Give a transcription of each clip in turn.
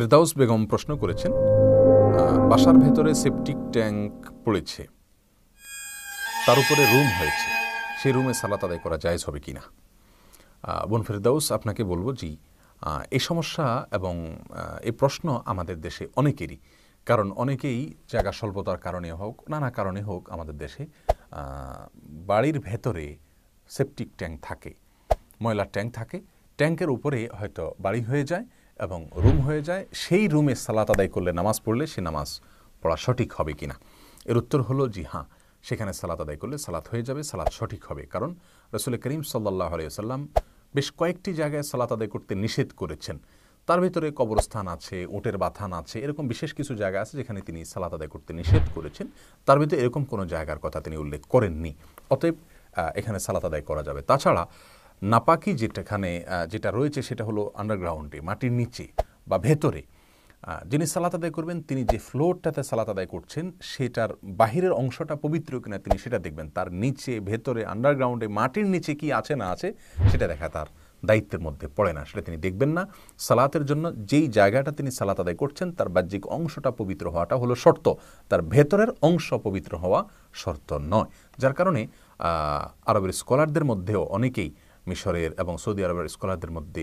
ফেরদাউস বেগম প্রশ্ন করেছেন বাসার ভেতরে সেপটিক ট্যাঙ্ক পড়েছে তার উপরে রুম হয়েছে সেই রুমে সালাত আদায় করা জায়জ হবে কি না বোন ফেরদাউস আপনাকে বলবো জি এই সমস্যা এবং এই প্রশ্ন আমাদের দেশে অনেকেরই কারণ অনেকেই জায়গা স্বল্পতার কারণে হোক নানা কারণে হোক আমাদের দেশে বাড়ির ভেতরে সেপটিক ট্যাঙ্ক থাকে ময়লার ট্যাঙ্ক থাকে ট্যাঙ্কের উপরে হয়তো বাড়ি হয়ে যায় এবং রুম হয়ে যায় সেই রুমে সালাত আদায় করলে নামাজ পড়লে সে নামাজ পড়া সঠিক হবে কি না এর উত্তর হলো জি হ্যাঁ সেখানে সালাত আদায় করলে সালাত হয়ে যাবে সালাত সঠিক হবে কারণ রসুল করিম সাল্লাহ আলিয়াল্লাম বেশ কয়েকটি জায়গায় সালাত আদায় করতে নিষেধ করেছেন তার ভিতরে কবরস্থান আছে ওটের বাথান আছে এরকম বিশেষ কিছু জায়গা আছে যেখানে তিনি সালাত আদায় করতে নিষেধ করেছেন তার ভিতরে এরকম কোনো জায়গার কথা তিনি উল্লেখ করেননি অতএব এখানে সালাত আদায় করা যাবে তাছাড়া নাপাকি যেটাখানে যেটা রয়েছে সেটা হলো আন্ডারগ্রাউন্ডে মাটির নিচে বা ভেতরে যিনি সালাত আদায় করবেন তিনি যে ফ্লোরটাতে সালাত আদায় করছেন সেটার বাহিরের অংশটা পবিত্র কিনা তিনি সেটা দেখবেন তার নিচে ভেতরে আন্ডারগ্রাউন্ডে মাটির নিচে কি আছে না আছে সেটা দেখা তার দায়িত্বের মধ্যে পড়ে না সেটা তিনি দেখবেন না সালাতের জন্য যেই জায়গাটা তিনি সালাত আদায় করছেন তার বাহ্যিক অংশটা পবিত্র হওয়াটা হলো শর্ত তার ভেতরের অংশ পবিত্র হওয়া শর্ত নয় যার কারণে আরবের স্কলারদের মধ্যেও অনেকেই মিশরের এবং সৌদি আরবের স্কলারদের মধ্যে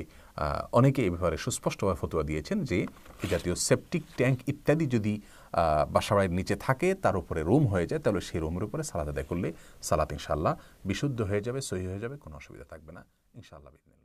অনেকে এ ব্যাপারে সুস্পষ্টভাবে ফতুয়া দিয়েছেন যে এ জাতীয় সেপটিক ট্যাঙ্ক ইত্যাদি যদি বাসাবাড়ির নিচে থাকে তার উপরে রুম হয়ে যায় তাহলে সেই রুমের উপরে সালাদ আদায় করলে সালাত ইনশাল্লাহ বিশুদ্ধ হয়ে যাবে সহি হয়ে যাবে কোনো অসুবিধা থাকবে না ইনশাআল্লাহ